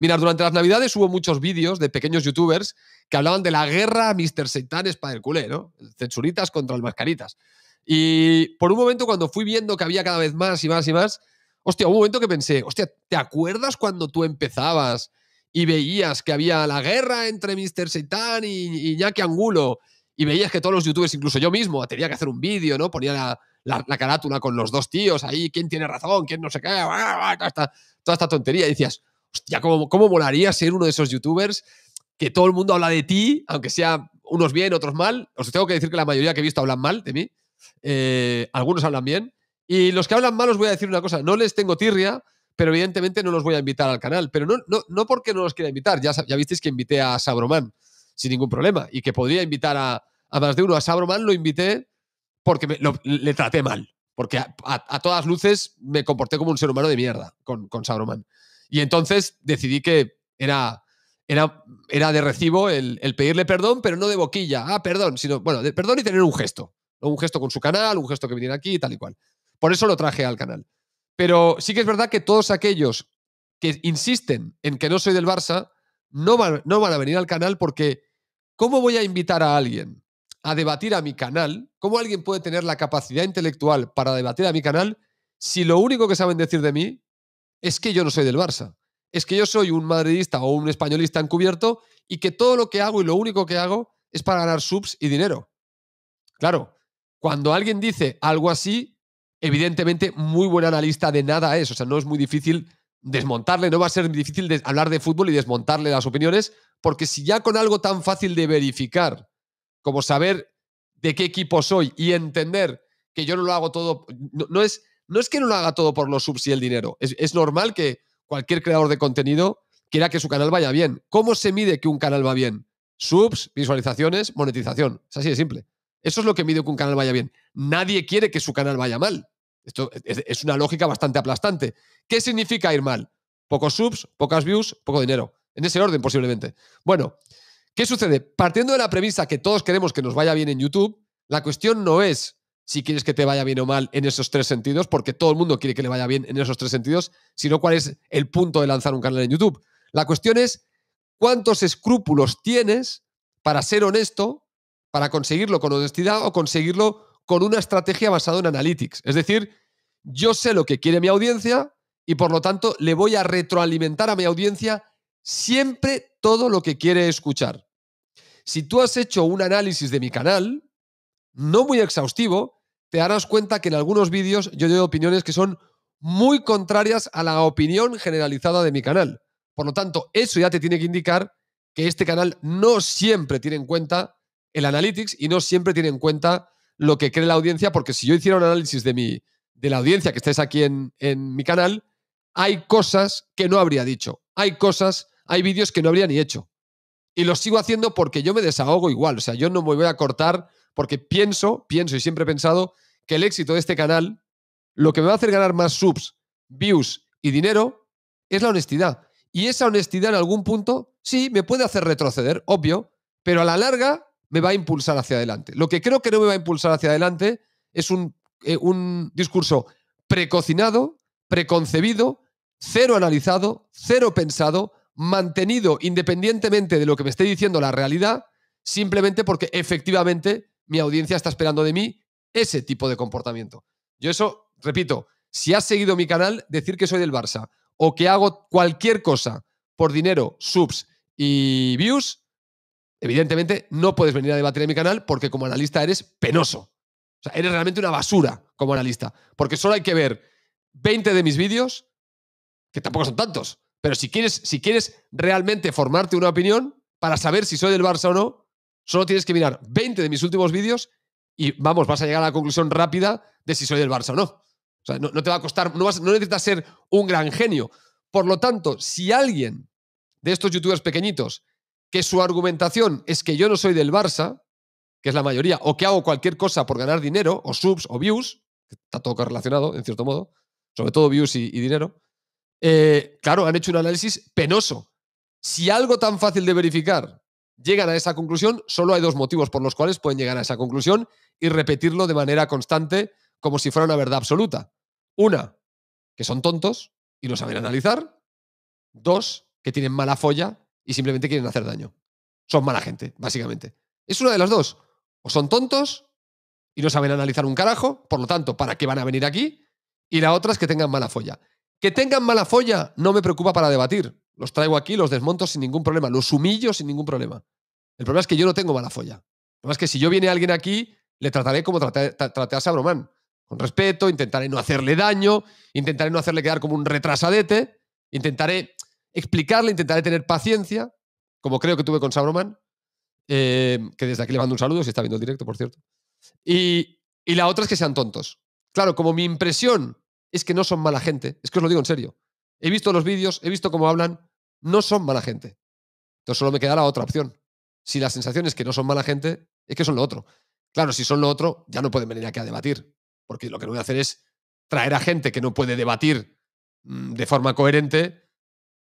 Mira, durante las Navidades hubo muchos vídeos de pequeños youtubers que hablaban de la guerra Mr. Seitan para el culé, ¿no? Censuritas contra las mascaritas. Y por un momento, cuando fui viendo que había cada vez más y más y más, hostia, un momento que pensé, hostia, ¿te acuerdas cuando tú empezabas y veías que había la guerra entre Mr. Seitan y Iñaki Angulo? Y veías que todos los youtubers, incluso yo mismo, tenía que hacer un vídeo, ¿no? Ponía la, carátula con los dos tíos ahí, quién tiene razón, quién no se cae, toda esta tontería. Y decías, Hostia, ¿cómo, ¿cómo molaría ser uno de esos youtubers que todo el mundo habla de ti, aunque sea unos bien, otros mal? Os tengo que decir que la mayoría que he visto hablan mal de mí. Eh, algunos hablan bien. Y los que hablan mal, os voy a decir una cosa. No les tengo tirria, pero evidentemente no los voy a invitar al canal. Pero no, no, no porque no los quiera invitar. Ya, ya visteis que invité a Sabroman sin ningún problema. Y que podría invitar a, más de uno. A Sabroman lo invité porque le traté mal. Porque a, todas luces me comporté como un ser humano de mierda con, con Sabroman. Y entonces decidí que era, era, era de recibo el, pedirle perdón, pero no de boquilla, ah, perdón, sino, bueno, de perdón y tener un gesto. Un gesto con su canal, un gesto que viniera aquí y tal y cual. Por eso lo traje al canal. Pero sí que es verdad que todos aquellos que insisten en que no soy del Barça no van, no van a venir al canal porque ¿cómo voy a invitar a alguien a debatir a mi canal? ¿Cómo alguien puede tener la capacidad intelectual para debatir a mi canal si lo único que saben decir de mí es que yo no soy del Barça, es que yo soy un madridista o un españolista encubierto y que todo lo que hago y lo único que hago es para ganar subs y dinero. Claro, cuando alguien dice algo así, evidentemente muy buen analista de nada es, o sea, no es muy difícil desmontarle, no va a ser difícil hablar de fútbol y desmontarle las opiniones, porque si ya con algo tan fácil de verificar como saber de qué equipo soy y entender que yo no lo hago todo, no es no es que no lo haga todo por los subs y el dinero. Es, normal que cualquier creador de contenido quiera que su canal vaya bien. ¿Cómo se mide que un canal va bien? Subs, visualizaciones, monetización. Es así de simple. Eso es lo que mide que un canal vaya bien. Nadie quiere que su canal vaya mal. Esto es una lógica bastante aplastante. ¿Qué significa ir mal? Pocos subs, pocas views, poco dinero. En ese orden, posiblemente. Bueno, ¿qué sucede? Partiendo de la premisa que todos queremos que nos vaya bien en YouTube, la cuestión no es si quieres que te vaya bien o mal en esos tres sentidos, porque todo el mundo quiere que le vaya bien en esos tres sentidos, sino cuál es el punto de lanzar un canal en YouTube. La cuestión es cuántos escrúpulos tienes para ser honesto, para conseguirlo con honestidad o conseguirlo con una estrategia basada en analytics. Es decir, yo sé lo que quiere mi audiencia y por lo tanto le voy a retroalimentar a mi audiencia siempre todo lo que quiere escuchar. Si tú has hecho un análisis de mi canal, no muy exhaustivo, te darás cuenta que en algunos vídeos yo doy opiniones que son muy contrarias a la opinión generalizada de mi canal. Por lo tanto, eso ya te tiene que indicar que este canal no siempre tiene en cuenta el analytics y no siempre tiene en cuenta lo que cree la audiencia, porque si yo hiciera un análisis de, mi, de la audiencia que estáis aquí en, en mi canal, hay cosas que no habría dicho, hay cosas, hay vídeos que no habría ni hecho. Y lo sigo haciendo porque yo me desahogo igual, o sea, yo no me voy a cortar porque pienso, pienso y siempre he pensado que el éxito de este canal, lo que me va a hacer ganar más subs, views y dinero, es la honestidad. Y esa honestidad en algún punto, sí, me puede hacer retroceder, obvio, pero a la larga me va a impulsar hacia adelante. Lo que creo que no me va a impulsar hacia adelante es un, eh, discurso precocinado, preconcebido, cero analizado, cero pensado, mantenido independientemente de lo que me esté diciendo la realidad, simplemente porque efectivamente mi audiencia está esperando de mí ese tipo de comportamiento. Yo eso, repito, si has seguido mi canal, decir que soy del Barça o que hago cualquier cosa por dinero, subs y views, evidentemente no puedes venir a debatir en mi canal porque como analista eres penoso. O sea, eres realmente una basura como analista. Porque solo hay que ver 20 de mis vídeos, que tampoco son tantos. Pero si quieres, si quieres realmente formarte una opinión para saber si soy del Barça o no, Solo tienes que mirar 20 de mis últimos vídeos y vamos, vas a llegar a la conclusión rápida de si soy del Barça o no. O sea, no, te va a costar, no, no necesitas ser un gran genio. Por lo tanto, si alguien de estos youtubers pequeñitos que su argumentación es que yo no soy del Barça, que es la mayoría, o que hago cualquier cosa por ganar dinero, o subs, o views, que está todo correlacionado, en cierto modo, sobre todo views y, dinero, eh, claro, han hecho un análisis penoso. Si algo tan fácil de verificar llegan a esa conclusión, solo hay dos motivos por los cuales pueden llegar a esa conclusión y repetirlo de manera constante como si fuera una verdad absoluta. Una, que son tontos y no saben analizar. Dos, que tienen mala folla y simplemente quieren hacer daño. Son mala gente, básicamente. Es una de las dos. O son tontos y no saben analizar un carajo, por lo tanto, ¿para qué van a venir aquí? Y la otra es que tengan mala folla. Que tengan mala folla no me preocupa para debatir. Los traigo aquí, los desmonto sin ningún problema, los humillo sin ningún problema. El problema es que yo no tengo mala folla. El problema es que si yo viene alguien aquí, le trataré como traté, a Sabromán. Con respeto, intentaré no hacerle daño, intentaré no hacerle quedar como un retrasadete, intentaré explicarle, intentaré tener paciencia, como creo que tuve con Sabroman, eh, que desde aquí le mando un saludo, si está viendo el directo, por cierto. Y, y, la otra es que sean tontos. Claro, como mi impresión es que no son mala gente, es que os lo digo en serio. He visto los vídeos, he visto cómo hablan, no son mala gente. Entonces solo me queda la otra opción. Si la sensación es que no son mala gente, es que son lo otro. Claro, si son lo otro, ya no pueden venir aquí a debatir, porque lo que no voy a hacer es traer a gente que no puede debatir mm, de forma coherente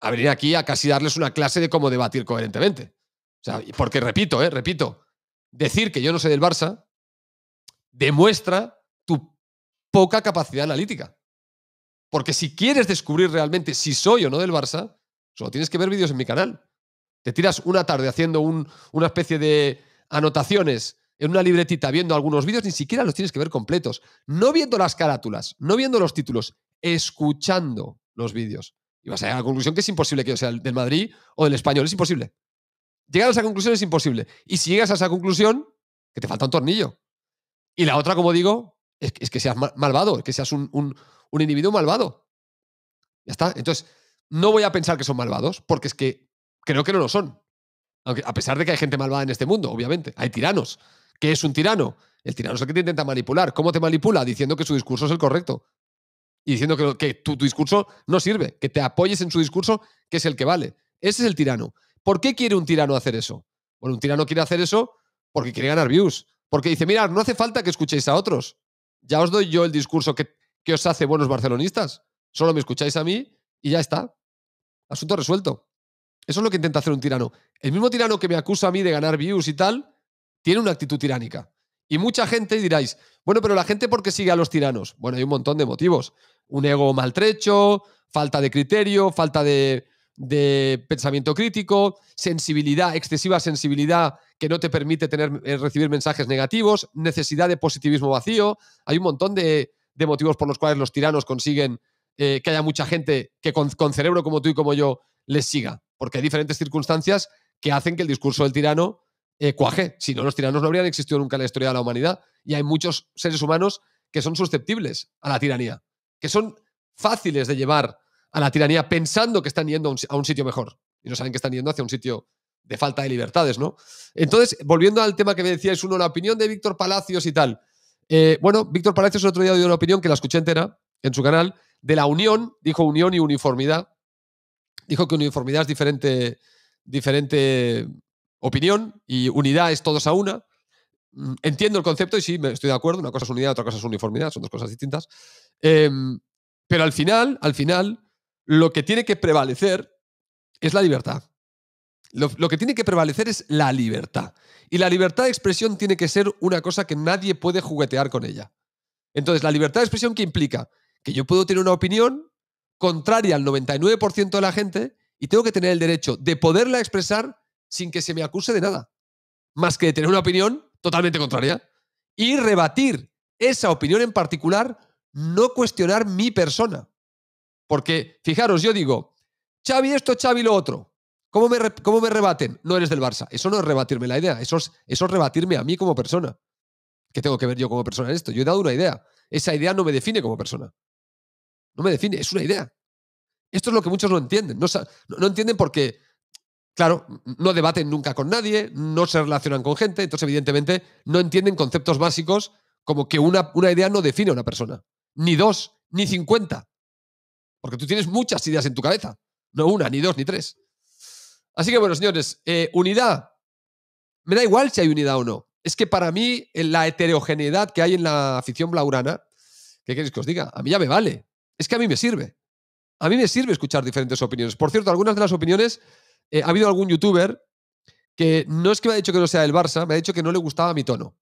a venir aquí a casi darles una clase de cómo debatir coherentemente. O sea, porque repito, eh, repito, decir que yo no sé del Barça demuestra tu poca capacidad analítica. Porque si quieres descubrir realmente si soy o no del Barça, Solo tienes que ver vídeos en mi canal. Te tiras una tarde haciendo una especie de anotaciones en una libretita viendo algunos vídeos, ni siquiera los tienes que ver completos. No viendo las carátulas, no viendo los títulos, escuchando los vídeos. Y vas a llegar a la conclusión que es imposible que yo sea del Madrid o del español. Es imposible. Llegar a esa conclusión es imposible. Y si llegas a esa conclusión, que te falta un tornillo. Y la otra, como digo, es que, seas malvado, es que seas un individuo malvado. Ya está. Entonces, no voy a pensar que son malvados, porque es que creo que no lo son. a pesar de que hay gente malvada en este mundo, obviamente. Hay tiranos. ¿Qué es un tirano? El tirano es el que te intenta manipular. ¿Cómo te manipula? Diciendo que su discurso es el correcto. Y diciendo que, tu, discurso no sirve, que te apoyes en su discurso, que es el que vale. Ese es el tirano. ¿Por qué quiere un tirano hacer eso? Bueno, un tirano quiere hacer eso porque quiere ganar views. Porque dice, mirad, no hace falta que escuchéis a otros. Ya os doy yo el discurso que, que os hace buenos barcelonistas. Solo me escucháis a mí y ya está. Asunto resuelto. Eso es lo que intenta hacer un tirano. El mismo tirano que me acusa a mí de ganar views y tal, tiene una actitud tiránica. Y mucha gente diráis, bueno, pero la gente ¿por qué sigue a los tiranos? Bueno, hay un montón de motivos. Un ego maltrecho, falta de criterio, falta de, pensamiento crítico, sensibilidad, excesiva sensibilidad que no te permite tener, eh, recibir mensajes negativos, necesidad de positivismo vacío. Hay un montón de motivos por los cuales los tiranos consiguen eh, que haya mucha gente que con, cerebro como tú y como yo les siga, porque hay diferentes circunstancias que hacen que el discurso del tirano eh, cuaje. Si no, los tiranos no habrían existido nunca en la historia de la humanidad. Y hay muchos seres humanos que son susceptibles a la tiranía, que son fáciles de llevar a la tiranía pensando que están yendo a un, sitio mejor y no saben que están yendo hacia un sitio de falta de libertades, ¿no? Entonces, volviendo al tema que me decíais uno, la opinión de Víctor Palacios y tal. Eh, bueno, Víctor Palacios el otro día dio una opinión que la escuché entera en su canal de la unión, dijo unión y uniformidad. Dijo que uniformidad es diferente, diferente opinión y unidad es todos a una. Mm, entiendo el concepto y sí, estoy de acuerdo. Una cosa es unidad, otra cosa es uniformidad, son dos cosas distintas. Em, pero al final, al final, lo que tiene que prevalecer es la libertad. Lo, que tiene que prevalecer es la libertad. Y la libertad de expresión tiene que ser una cosa que nadie puede juguetear con ella. Entonces, la libertad de expresión qué implica que yo puedo tener una opinión contraria al 99% de la gente y tengo que tener el derecho de poderla expresar sin que se me acuse de nada, más que tener una opinión totalmente contraria. Y rebatir esa opinión en particular, no cuestionar mi persona. Porque, fijaros, yo digo, Xavi esto, Xavi lo otro. ¿Cómo me, cómo me rebaten? No eres del Barça. Eso no es rebatirme la idea, eso eso es rebatirme a mí como persona. ¿Qué tengo que ver yo como persona en esto? Yo he dado una idea. Esa idea no me define como persona. No me define, es una idea. Esto es lo que muchos no entienden. No, entienden porque, claro, no debaten nunca con nadie, no se relacionan con gente, entonces evidentemente no entienden conceptos básicos como que una, idea no define a una persona. Ni dos, ni cincuenta. Porque tú tienes muchas ideas en tu cabeza. No una, ni dos, ni tres. Así que bueno, señores, eh, unidad. Me da igual si hay unidad o no. Es que para mí la heterogeneidad que hay en la afición blaurana, ¿qué queréis que os diga? A mí ya me vale es que a mí me sirve. A mí me sirve escuchar diferentes opiniones. Por cierto, algunas de las opiniones, eh, ha habido algún youtuber que no es que me ha dicho que no sea el Barça, me ha dicho que no le gustaba mi tono.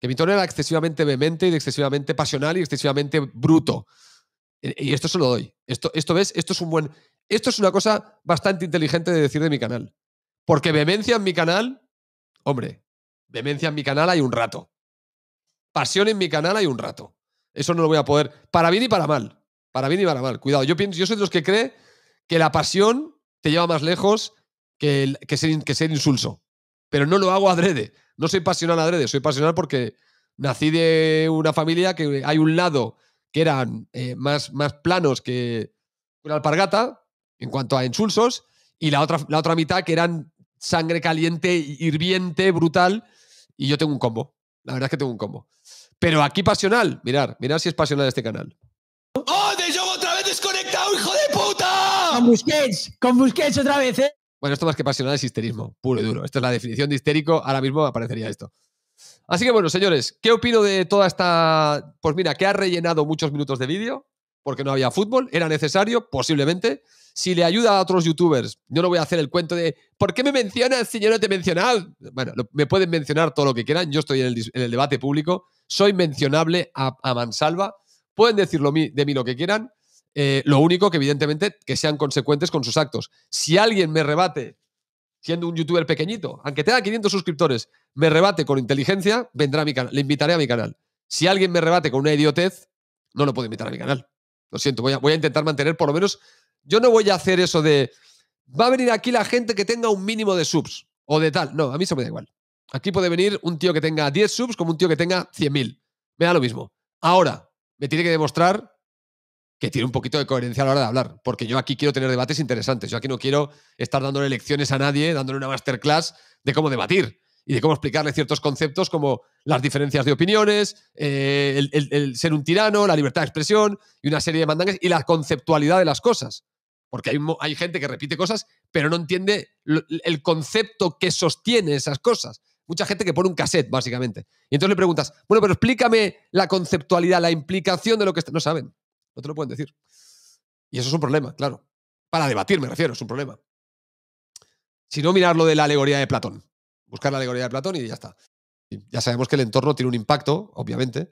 Que mi tono era excesivamente vehemente y excesivamente pasional y excesivamente bruto. Eh, y esto se lo doy. Esto, esto ves, esto es un buen. Esto es una cosa bastante inteligente de decir de mi canal. Porque vehemencia en mi canal, hombre, vehemencia en mi canal hay un rato. Pasión en mi canal hay un rato. Eso no lo voy a poder, para bien y para mal. Para bien y para mal. Cuidado, yo, pienso, yo soy de los que cree que la pasión te lleva más lejos que, que, ser, insulso. Pero no lo hago adrede. No soy pasional adrede, soy pasional porque nací de una familia que hay un lado que eran eh, más, más planos que una alpargata en cuanto a insulsos y la otra, la otra mitad que eran sangre caliente, hirviente, brutal. Y yo tengo un combo. La verdad es que tengo un combo. Pero aquí pasional, mirar, mirar si es pasional este canal. con Busquets, con Busquets otra vez, ¿eh? Bueno, esto más que pasional es histerismo, puro y duro. Esta es la definición de histérico, ahora mismo aparecería esto. Así que bueno, señores, ¿qué opino de toda esta... Pues mira, que ha rellenado muchos minutos de vídeo, porque no había fútbol, era necesario, posiblemente. Si le ayuda a otros youtubers, yo no voy a hacer el cuento de ¿por qué me mencionas si yo no te he mencionado? Bueno, me pueden mencionar todo lo que quieran, yo estoy en el, debate público, soy mencionable a, a mansalva, pueden decir de mí lo que quieran, eh, lo único que, evidentemente, que sean consecuentes con sus actos. Si alguien me rebate, siendo un youtuber pequeñito, aunque tenga 500 suscriptores, me rebate con inteligencia, vendrá a mi canal, le invitaré a mi canal. Si alguien me rebate con una idiotez, no lo puedo invitar a mi canal. Lo siento, voy a, intentar mantener por lo menos. Yo no voy a hacer eso de. Va a venir aquí la gente que tenga un mínimo de subs o de tal. No, a mí se me da igual. Aquí puede venir un tío que tenga 10 subs como un tío que tenga 100.000. Me da lo mismo. Ahora, me tiene que demostrar que tiene un poquito de coherencia a la hora de hablar, porque yo aquí quiero tener debates interesantes, yo aquí no quiero estar dándole lecciones a nadie, dándole una masterclass de cómo debatir y de cómo explicarle ciertos conceptos como las diferencias de opiniones, eh, el, ser un tirano, la libertad de expresión y una serie de mandangas y la conceptualidad de las cosas. Porque hay, gente que repite cosas, pero no entiende el concepto que sostiene esas cosas. Mucha gente que pone un cassette, básicamente. Y entonces le preguntas, bueno, pero explícame la conceptualidad, la implicación de lo que... No saben. No te lo pueden decir. Y eso es un problema, claro. Para debatir, me refiero, es un problema. Si no, mirar lo de la alegoría de Platón. Buscar la alegoría de Platón y ya está. Ya sabemos que el entorno tiene un impacto, obviamente,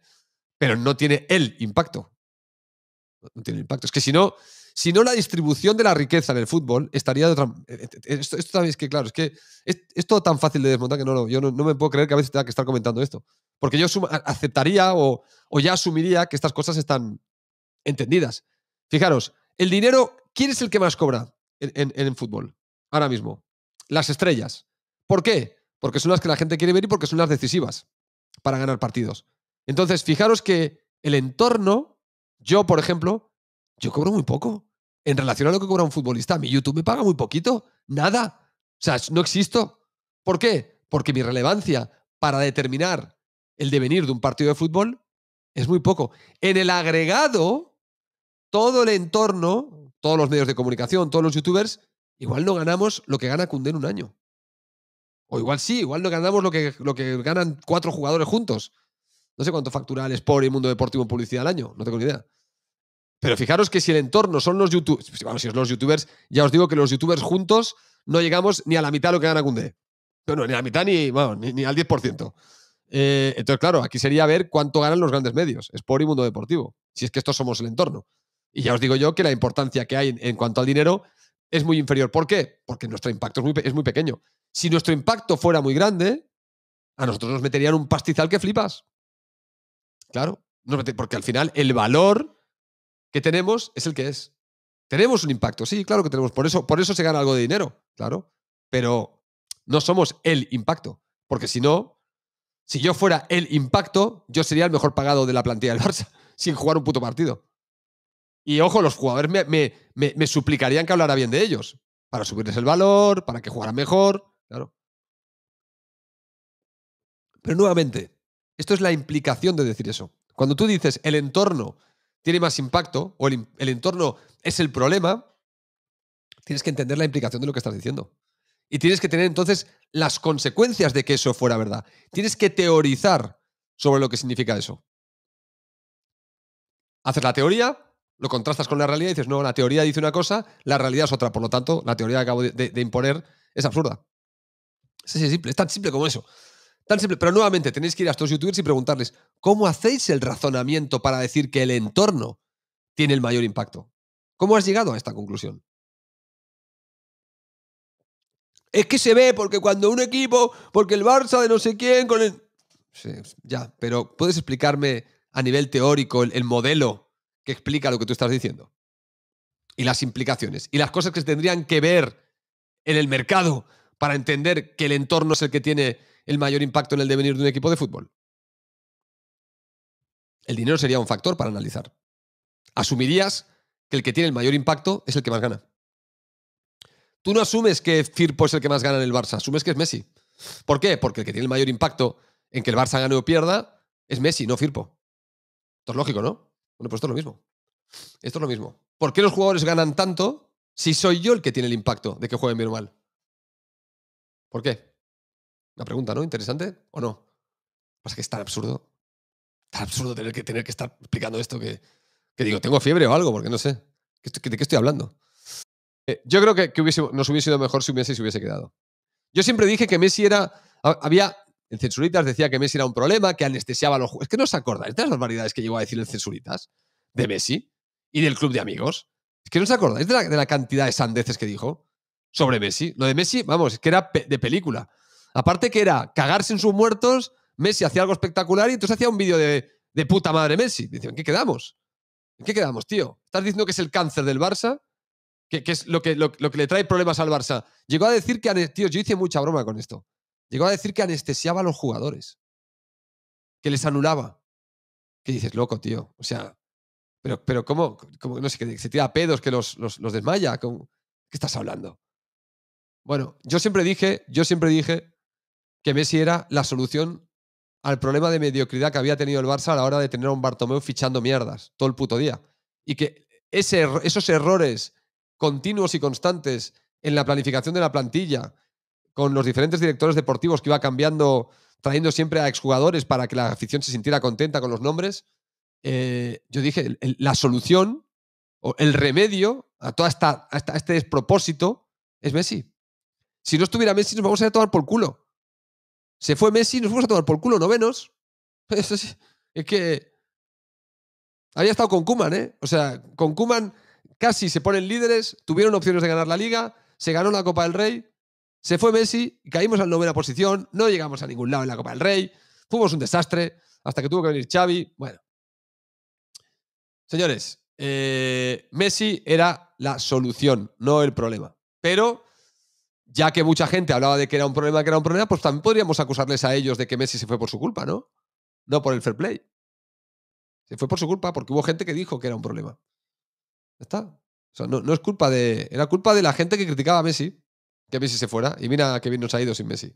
pero no tiene el impacto. No tiene impacto. Es que si no, si no la distribución de la riqueza en el fútbol estaría de otra. Eh, eh, eh, esto, esto también es que, claro, es que es, todo tan fácil de desmontar que no, no yo no, me puedo creer que a veces tenga que estar comentando esto. Porque yo aceptaría o, o ya asumiría que estas cosas están, entendidas. Fijaros, el dinero, ¿quién es el que más cobra en, el fútbol ahora mismo? Las estrellas. ¿Por qué? Porque son las que la gente quiere ver y porque son las decisivas para ganar partidos. Entonces, fijaros que el entorno, yo, por ejemplo, yo cobro muy poco en relación a lo que cobra un futbolista. Mi YouTube me paga muy poquito, nada. O sea, no existo. ¿Por qué? Porque mi relevancia para determinar el devenir de un partido de fútbol es muy poco. En el agregado, todo el entorno, todos los medios de comunicación, todos los youtubers, igual no ganamos lo que gana Cundé en un año. O igual sí, igual no ganamos lo que, lo que ganan cuatro jugadores juntos. No sé cuánto factura el Sport y el mundo deportivo en publicidad al año, no tengo ni idea. Pero fijaros que si el entorno son los youtubers, si son los youtubers, ya os digo que los youtubers juntos no llegamos ni a la mitad de lo que gana Cundé. Bueno, ni a la mitad ni, ni, al 10%. Eh, entonces, claro, aquí sería ver cuánto ganan los grandes medios, Sport y Mundo Deportivo, si es que estos somos el entorno. Y ya os digo yo que la importancia que hay en, cuanto al dinero es muy inferior. ¿Por qué? Porque nuestro impacto es muy, es muy pequeño. Si nuestro impacto fuera muy grande, a nosotros nos meterían un pastizal que flipas. Claro, porque al final el valor que tenemos es el que es. Tenemos un impacto, sí, claro que tenemos. Por eso, por eso se gana algo de dinero, claro. Pero no somos el impacto. Porque si no, si yo fuera el impacto, yo sería el mejor pagado de la plantilla del Barça, sin jugar un puto partido. Y ojo, los jugadores me, me, suplicarían que hablara bien de ellos, para subirles el valor, para que jugaran mejor, claro. Pero nuevamente, esto es la implicación de decir eso. Cuando tú dices el entorno tiene más impacto o el, el entorno es el problema, tienes que entender la implicación de lo que estás diciendo. Y tienes que tener entonces las consecuencias de que eso fuera verdad. Tienes que teorizar sobre lo que significa eso. Haces la teoría, lo contrastas con la realidad y dices, no, la teoría dice una cosa, la realidad es otra. Por lo tanto, la teoría que acabo de, imponer es absurda. Es simple, es tan simple como eso. Tan simple. Pero nuevamente, tenéis que ir a estos youtubers y preguntarles, ¿cómo hacéis el razonamiento para decir que el entorno tiene el mayor impacto? ¿Cómo has llegado a esta conclusión? Es que se ve porque cuando un equipo, porque el Barça de no sé quién, con el... ya, pero ¿puedes explicarme a nivel teórico el modelo que explica lo que tú estás diciendo. Y las implicaciones. Y las cosas que se tendrían que ver en el mercado para entender que el entorno es el que tiene el mayor impacto en el devenir de un equipo de fútbol. El dinero sería un factor para analizar. Asumirías que el que tiene el mayor impacto es el que más gana. Tú no asumes que Firpo es el que más gana en el Barça, asumes que es Messi. ¿Por qué? Porque el que tiene el mayor impacto en que el Barça gane o pierda es Messi, no Firpo. Esto es lógico, ¿no? Bueno, pues esto es lo mismo. Esto es lo mismo. ¿Por qué los jugadores ganan tanto si soy yo el que tiene el impacto de que jueguen bien o mal? ¿Por qué? Una pregunta, ¿no? Interesante o no. Pasa que es tan absurdo. Tan absurdo tener que, tener que estar explicando esto que, que digo, tengo fiebre o algo, porque no sé. ¿De qué estoy hablando? Eh, yo creo que, nos hubiese sido mejor si Messi se hubiese quedado. Yo siempre dije que Messi era. Había en Censuritas decía que Messi era un problema, que anestesiaba a los jugadores. Es que no os acordáis de las barbaridades que llegó a decir el Censuritas de Messi y del club de amigos. Es que no os acordáis de la, de la cantidad de sandeces que dijo sobre Messi. Lo de Messi, vamos, es que era de película. Aparte que era cagarse en sus muertos, Messi hacía algo espectacular y entonces hacía un vídeo de, puta madre Messi. Dicen, ¿en qué quedamos? ¿En qué quedamos, tío? ¿Estás diciendo que es el cáncer del Barça? ¿Que, es lo que, que le trae problemas al Barça? Llegó a decir que, tío, yo hice mucha broma con esto Llegó a decir que anestesiaba a los jugadores, que les anulaba. Que dices, loco, tío. O sea, pero, pero ¿cómo? No sé, que se tira pedos, que los, los, desmaya. ¿Qué estás hablando? Bueno, yo siempre dije, yo siempre dije que Messi era la solución al problema de mediocridad que había tenido el Barça a la hora de tener a un Bartomeu fichando mierdas todo el puto día. Y que ese, esos errores continuos y constantes en la planificación de la plantilla, con los diferentes directores deportivos que iba cambiando, trayendo siempre a exjugadores para que la afición se sintiera contenta con los nombres, eh, yo dije, la solución o el remedio a todo este despropósito es Messi. Si no estuviera Messi, nos vamos a, tomar por culo. Se fue Messi, nos vamos a tomar por culo, novenos. Es, es, que. Había estado con Kuman, ¿eh? O sea, con Kuman casi se ponen líderes, tuvieron opciones de ganar la liga, se ganó la Copa del Rey, se fue Messi, caímos al la novena posición, no llegamos a ningún lado en la Copa del Rey, fuimos un desastre, hasta que tuvo que venir Xavi. Bueno. Señores, eh, Messi era la solución, no el problema. Pero ya que mucha gente hablaba de que era un problema, que era un problema, pues también podríamos acusarles a ellos de que Messi se fue por su culpa, ¿no? No por el fair play. Se fue por su culpa porque hubo gente que dijo que era un problema. Ya está. O sea, no, no es culpa de. Era culpa de la gente que criticaba a Messi. Que Messi se fuera. Y mira que bien nos ha ido sin Messi.